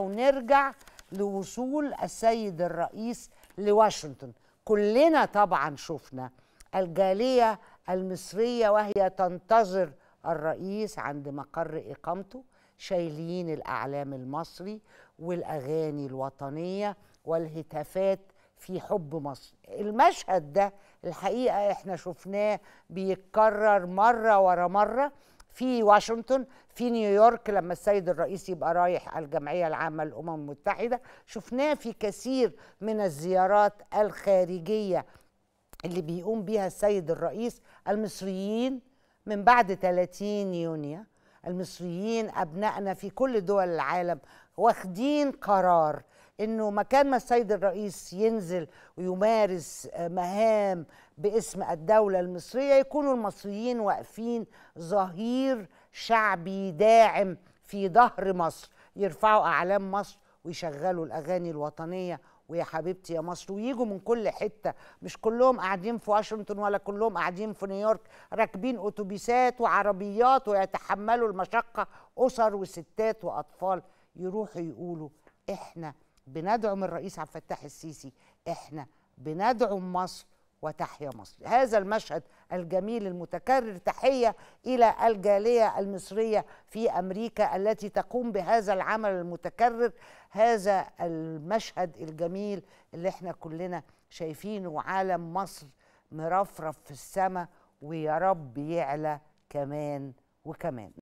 ونرجع لوصول السيد الرئيس لواشنطن كلنا طبعا شفنا الجالية المصرية وهي تنتظر الرئيس عند مقر إقامته شايلين الأعلام المصري والأغاني الوطنية والهتافات في حب مصر المشهد ده الحقيقة احنا شفناه بيتكرر مرة ورا مرة في واشنطن في نيويورك لما السيد الرئيس يبقى رايح الجمعية العامة للأمم المتحدة شفناه في كثير من الزيارات الخارجية اللي بيقوم بيها السيد الرئيس المصريين من بعد 30 يونيو المصريين أبنائنا في كل دول العالم واخدين قرار انه مكان ما السيد الرئيس ينزل ويمارس آه، مهام باسم الدوله المصريه يكونوا المصريين واقفين ظهير شعبي داعم في ظهر مصر يرفعوا اعلام مصر ويشغلوا الاغاني الوطنيه ويا حبيبتي يا مصر ويجوا من كل حته مش كلهم قاعدين في واشنطن ولا كلهم قاعدين في نيويورك راكبين اتوبيسات وعربيات ويتحملوا المشقه اسر وستات واطفال يروحوا يقولوا احنا بندعم الرئيس عبد الفتاح السيسي احنا بندعم مصر وتحيا مصر هذا المشهد الجميل المتكرر تحية إلى الجالية المصرية في أمريكا التي تقوم بهذا العمل المتكرر هذا المشهد الجميل اللي احنا كلنا شايفينه عالم مصر مرفرف في السماء ويا رب يعلى كمان وكمان